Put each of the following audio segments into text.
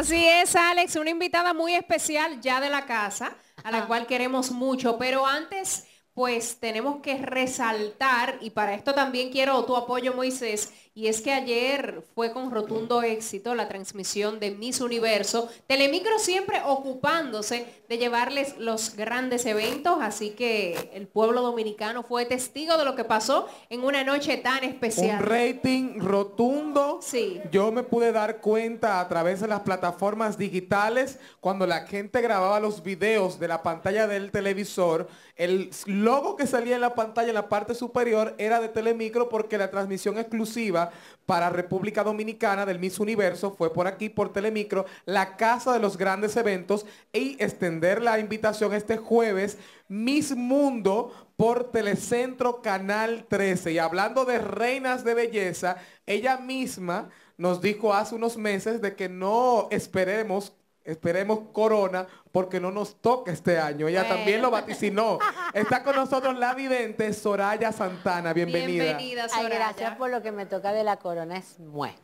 Así es, Alex, una invitada muy especial ya de la casa, a la cual queremos mucho, pero antes pues tenemos que resaltar, y para esto también quiero tu apoyo, Moisés, y es que ayer fue con rotundo éxito la transmisión de Miss Universo, Telemicro siempre ocupándose de llevarles los grandes eventos, así que el pueblo dominicano fue testigo de lo que pasó en una noche tan especial. Un rating rotundo. Sí. Yo me pude dar cuenta a través de las plataformas digitales cuando la gente grababa los videos de la pantalla del televisor, el logo que salía en la pantalla en la parte superior era de Telemicro porque la transmisión exclusiva para República Dominicana del Miss Universo fue por aquí, por Telemicro, la casa de los grandes eventos y extender la invitación este jueves Miss Mundo por Telecentro Canal 13. Y hablando de reinas de belleza, ella misma nos dijo hace unos meses de que no esperemos Esperemos corona porque no nos toca este año. Ella también lo vaticinó. Está con nosotros la vidente Soraya Santana. Bienvenida. Bienvenida, Soraya. gracias por lo que me toca de la corona. Es bueno.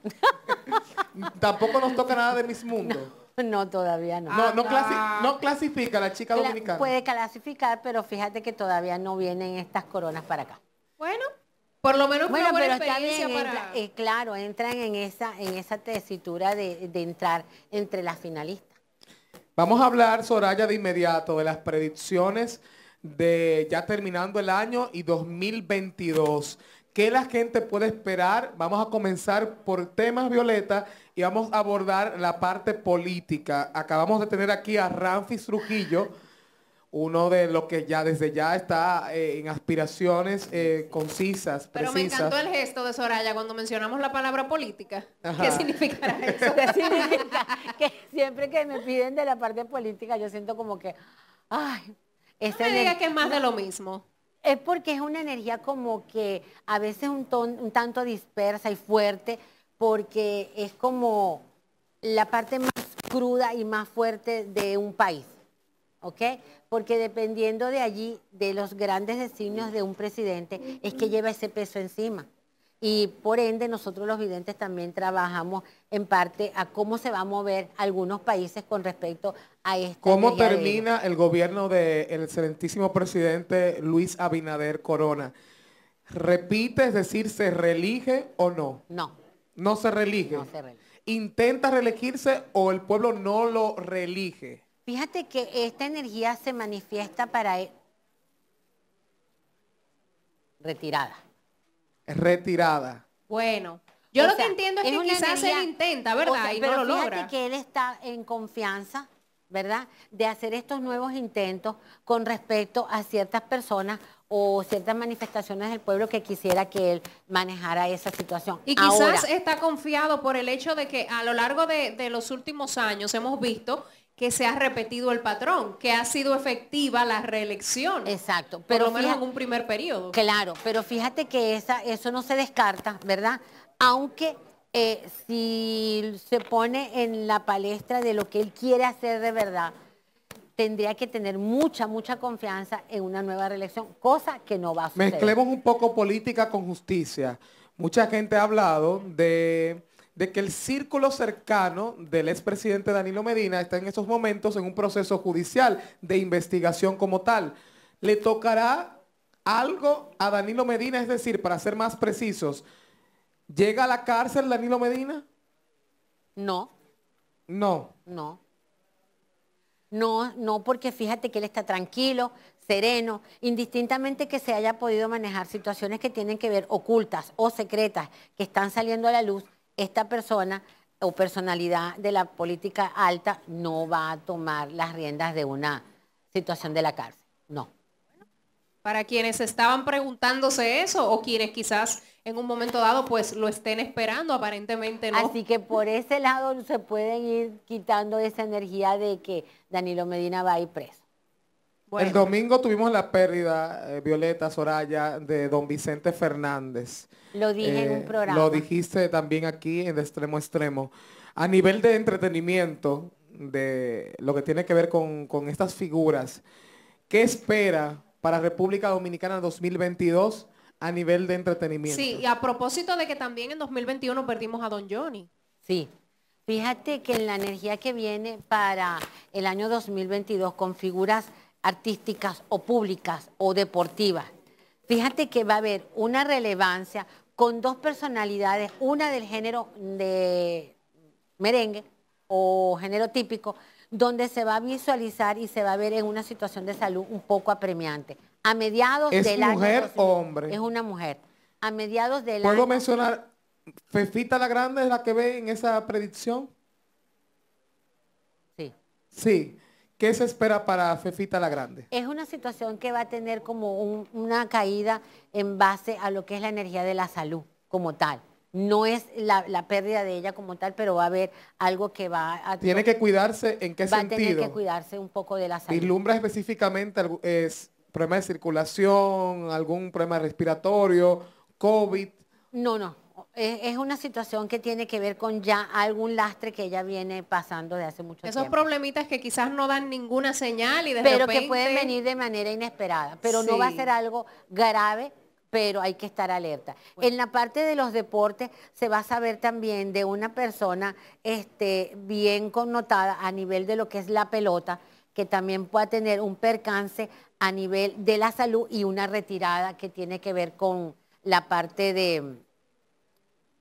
Tampoco nos toca nada de mis mundos No. todavía no. No, no ah, clasifica la chica dominicana. Puede clasificar, pero fíjate que todavía no vienen estas coronas para acá. Bueno, por lo menos bueno, pero eh, claro, entran en esa, en esa tesitura de, de entrar entre las finalistas. Vamos a hablar, Soraya, de inmediato de las predicciones de ya terminando el año y 2022. ¿Qué la gente puede esperar? Vamos a comenzar por temas Violeta y vamos a abordar la parte política. Acabamos de tener aquí a Ramfis Trujillo uno de los que ya desde ya está eh, en aspiraciones eh, concisas. Pero me encantó el gesto de Soraya cuando mencionamos la palabra política. ¿Qué significará eso? que siempre que me piden de la parte política, yo siento como que, ay, esta no diga que es más de lo mismo. Es porque es una energía como que a veces un tanto dispersa y fuerte, porque es como la parte más cruda y más fuerte de un país. Porque dependiendo de allí, de los grandes designios de un presidente, es que lleva ese peso encima. Y por ende, nosotros los videntes también trabajamos en parte a cómo se va a mover algunos países con respecto a esta. ¿Cómo termina el gobierno del excelentísimo presidente Luis Abinader Corona? ¿Repite, es decir, se reelige o no? No. ¿No se reelige? No se reelige. ¿Intenta reelegirse o el pueblo no lo reelige? Fíjate que esta energía se manifiesta para... él e-, Retirada. Retirada. Bueno, yo lo que entiendo es, que quizás él intenta, ¿verdad? fíjate que él está en confianza, ¿verdad? De hacer estos nuevos intentos con respecto a ciertas personas o ciertas manifestaciones del pueblo que quisiera que él manejara esa situación. Y quizás está confiado por el hecho de que a lo largo de los últimos años hemos visto que se ha repetido el patrón, que ha sido efectiva la reelección. Exacto. Pero por lo menos en un primer periodo. Claro, pero fíjate que esa, eso no se descarta, ¿verdad? Aunque eh, si se pone en la palestra de lo que él quiere hacer de verdad, tendría que tener mucha, mucha confianza en una nueva reelección, cosa que no va a suceder. Mezclemos un poco política con justicia. Mucha gente ha hablado de de que el círculo cercano del expresidente Danilo Medina está en estos momentos en un proceso judicial de investigación como tal. ¿Le tocará algo a Danilo Medina? Es decir, para ser más precisos, ¿llega a la cárcel Danilo Medina? No. No. No. No, no, porque fíjate que él está tranquilo, sereno, indistintamente que se haya podido manejar situaciones que tienen que ver ocultas o secretas, que están saliendo a la luz, esta persona o personalidad de la política alta no va a tomar las riendas de una situación de la cárcel. No. Para quienes estaban preguntándose eso o quienes quizás en un momento dado pues lo estén esperando, aparentemente no. Así que por ese lado se pueden ir quitando esa energía de que Danilo Medina va a ir preso. El domingo tuvimos la pérdida, eh, Violeta Soraya, de don Vicente Fernández. Lo dije en un eh, programa. Lo dijiste también aquí en de extremo a extremo. A nivel de entretenimiento, de lo que tiene que ver con, con estas figuras, ¿qué espera para República Dominicana 2022 a nivel de entretenimiento? Sí, y a propósito de que también en 2021 perdimos a don Johnny. Sí. Fíjate que en la energía que viene para el año 2022 con figuras artísticas o públicas o deportivas. Fíjate que va a haber una relevancia con dos personalidades, una del género de merengue o género típico, donde se va a visualizar y se va a ver en una situación de salud un poco apremiante. A mediados ¿Es del mujer o hombre? Es una mujer. A mediados del ¿Puedo mencionar, Fefita la Grande es la que ve en esa predicción? Sí. Sí. ¿Qué se espera para Fefita la Grande? Es una situación que va a tener como una caída en base a lo que es la energía de la salud como tal. No es la, pérdida de ella como tal, pero va a haber algo que va a... Tiene que cuidarse en qué sentido. Va a tener que cuidarse un poco de la salud. Vislumbra específicamente es, problema de circulación, algún problema respiratorio, COVID. No, no, es una situación que tiene que ver con ya algún lastre que ella viene pasando de hace mucho Esos tiempo. Esos problemitas que quizás no dan ninguna señal y de Pero que pueden venir de manera inesperada, pero no va a ser algo grave, pero hay que estar alerta. En la parte de los deportes se va a saber también de una persona este, bien connotada a nivel de lo que es la pelota, que también pueda tener un percance a nivel de la salud y una retirada que tiene que ver con la parte de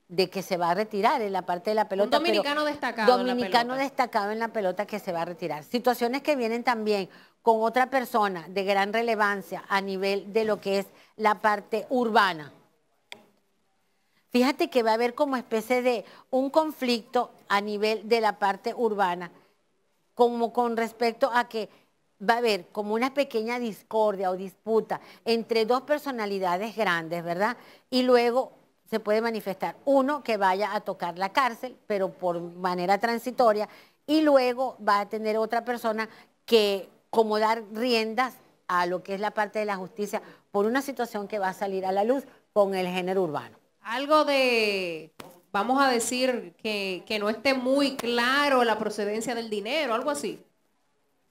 de que se va a retirar en la parte de la pelota. dominicano destacado. Dominicano destacado en la pelota que se va a retirar. Situaciones que vienen también con otra persona de gran relevancia a nivel de lo que es la parte urbana. Fíjate que va a haber como especie de un conflicto a nivel de la parte urbana, como con respecto a que va a haber como una pequeña discordia o disputa entre dos personalidades grandes, ¿verdad? Y luego se puede manifestar. Uno, que vaya a tocar la cárcel, pero por manera transitoria, y luego va a tener otra persona que como dar riendas a lo que es la parte de la justicia por una situación que va a salir a la luz con el género urbano. Algo de, vamos a decir, que, no esté muy claro la procedencia del dinero, algo así.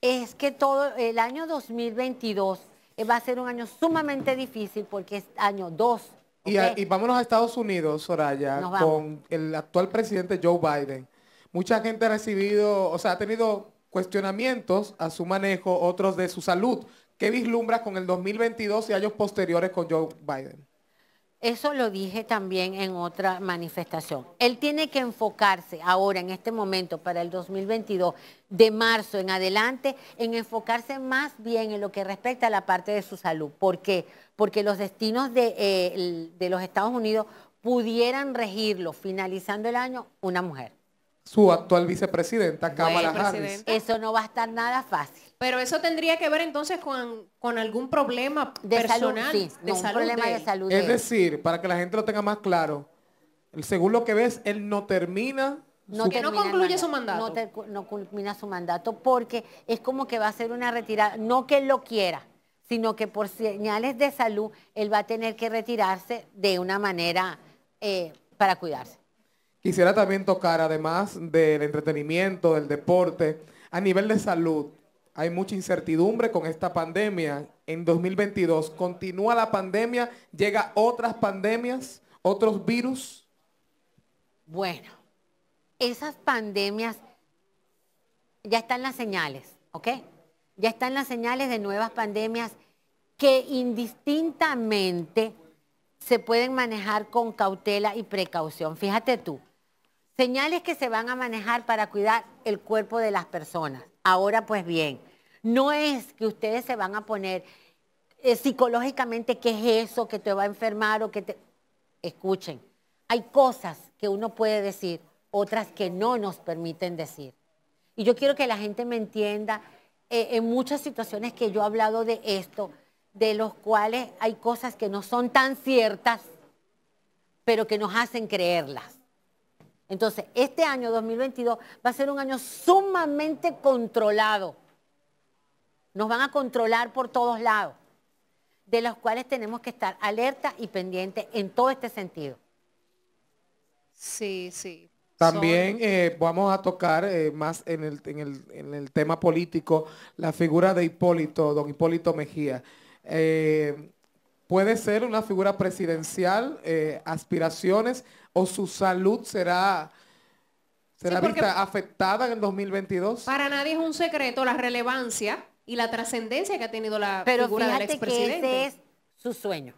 Es que todo el año 2022 eh, va a ser un año sumamente difícil porque es año 2 y, vámonos a Estados Unidos, Soraya, con el actual presidente Joe Biden. Mucha gente ha recibido, o sea, ha tenido cuestionamientos a su manejo, otros de su salud. ¿Qué vislumbra con el 2022 y años posteriores con Joe Biden? Eso lo dije también en otra manifestación. Él tiene que enfocarse ahora, en este momento, para el 2022, de marzo en adelante, en enfocarse más bien en lo que respecta a la parte de su salud. ¿Por qué? Porque los destinos de, eh, de los Estados Unidos pudieran regirlo finalizando el año una mujer su actual vicepresidenta, Cámara Harris. Eso no va a estar nada fácil. Pero eso tendría que ver entonces con, algún problema de personal, salud, sí. de problema de, salud. Es decir, para que la gente lo tenga más claro, según lo que ves, él no termina no, que no concluye su mandato. No, culmina su mandato porque es como que va a ser una retirada, no que él lo quiera, sino que por señales de salud él va a tener que retirarse de una manera eh, para cuidarse. Quisiera también tocar, además del entretenimiento, del deporte, a nivel de salud. Hay mucha incertidumbre con esta pandemia. En 2022 continúa la pandemia, llega otras pandemias, otros virus. Bueno, esas pandemias ya están las señales, ¿ok? Ya están las señales de nuevas pandemias que indistintamente se pueden manejar con cautela y precaución. Fíjate tú, Señales que se van a manejar para cuidar el cuerpo de las personas. Ahora pues bien, no es que ustedes se van a poner eh, psicológicamente qué es eso que te va a enfermar o que te... Escuchen, hay cosas que uno puede decir, otras que no nos permiten decir. Y yo quiero que la gente me entienda eh, en muchas situaciones que yo he hablado de esto, de los cuales hay cosas que no son tan ciertas, pero que nos hacen creerlas. Entonces, este año 2022 va a ser un año sumamente controlado. Nos van a controlar por todos lados, de los cuales tenemos que estar alerta y pendiente en todo este sentido. Sí, sí. También eh, vamos a tocar eh, más en el, tema político la figura de Hipólito, don Hipólito Mejía. Eh, puede ser una figura presidencial, aspiraciones o su salud será será afectada en el 2022. Para nadie es un secreto la relevancia y la trascendencia que ha tenido la figura del expresidente. Pero es su sueño.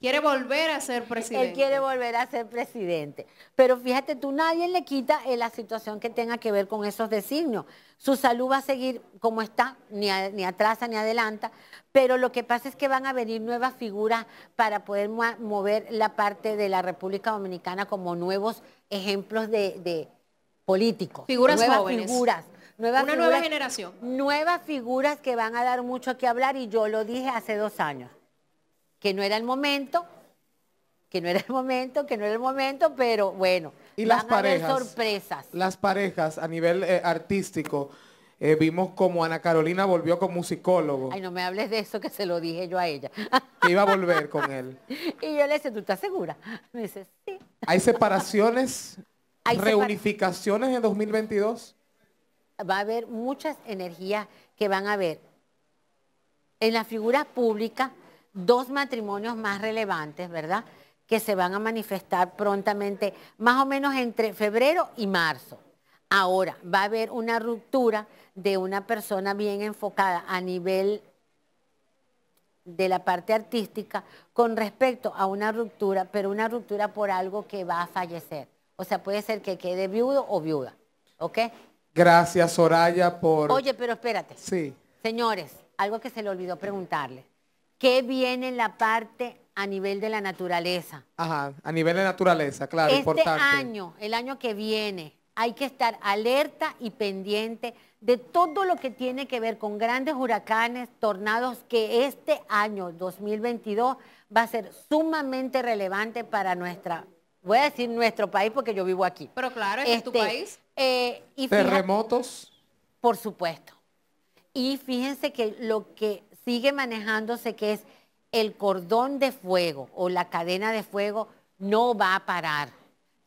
Quiere volver a ser presidente. Él quiere volver a ser presidente. Pero fíjate tú, nadie le quita eh, la situación que tenga que ver con esos designios. Su salud va a seguir como está, ni, ni atrasa ni adelanta, pero lo que pasa es que van a venir nuevas figuras para poder mover la parte de la República Dominicana como nuevos ejemplos de, políticos. Figuras nuevas Figuras. Una nueva generación. Nuevas figuras que van a dar mucho que hablar y yo lo dije hace dos años que no era el momento, que no era el momento, que no era el momento, pero bueno, van las a haber sorpresas. Las parejas a nivel eh, artístico. Eh, vimos como Ana Carolina volvió con musicólogo. Ay, no me hables de eso que se lo dije yo a ella. Que iba a volver con él. Y yo le dije, ¿tú estás segura? Me dice, sí. ¿Hay separaciones, ¿Hay reunificaciones en 2022? Va a haber muchas energías que van a haber en la figura pública dos matrimonios más relevantes, ¿verdad? Que se van a manifestar prontamente, más o menos entre febrero y marzo. Ahora, va a haber una ruptura de una persona bien enfocada a nivel de la parte artística con respecto a una ruptura, pero una ruptura por algo que va a fallecer. O sea, puede ser que quede viudo o viuda. ¿Ok? Gracias, Soraya, por... Oye, pero espérate. Sí. Señores, algo que se le olvidó preguntarle. ¿Qué viene en la parte a nivel de la naturaleza? Ajá, a nivel de naturaleza, claro, este año, el año que viene, hay que estar alerta y pendiente de todo lo que tiene que ver con grandes huracanes, tornados, que este año 2022 va a ser sumamente relevante para nuestra, voy a decir nuestro país porque yo vivo aquí. Pero claro, este es tu este, país. Eh, Terremotos. por supuesto. Y fíjense que lo que sigue manejándose, que es el cordón de fuego o la cadena de fuego no va a parar.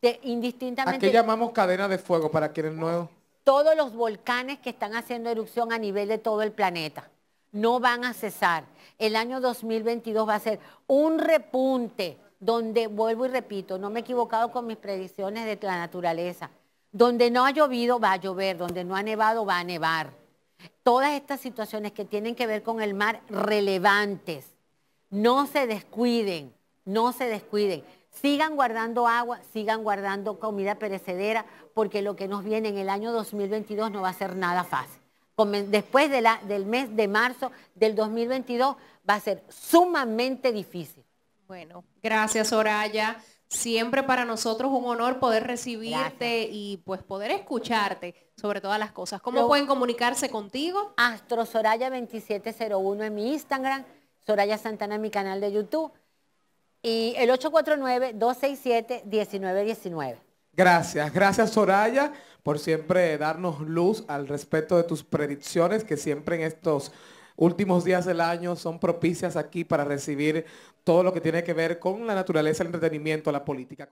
¿A qué llamamos cadena de fuego para quienes no? Todos los volcanes que están haciendo erupción a nivel de todo el planeta no van a cesar. El año 2022 va a ser un repunte donde, vuelvo y repito, no me he equivocado con mis predicciones de la naturaleza. Donde no ha llovido va a llover, donde no ha nevado va a nevar todas estas situaciones que tienen que ver con el mar relevantes. No se descuiden, no se descuiden. Sigan guardando agua, sigan guardando comida perecedera, porque lo que nos viene en el año 2022 no va a ser nada fácil. Después del mes de marzo del 2022 va a ser sumamente difícil. Bueno, gracias Oraya siempre para nosotros un honor poder recibirte y pues poder escucharte sobre todas las cosas. ¿Cómo pueden comunicarse contigo? Astro Soraya 2701 en mi Instagram, Soraya Santana en mi canal de YouTube y el 849-267-1919. Gracias, gracias Soraya por siempre darnos luz al respecto de tus predicciones que siempre en estos últimos días del año son propicias aquí para recibir todo lo que tiene que ver con la naturaleza, el entretenimiento, la política.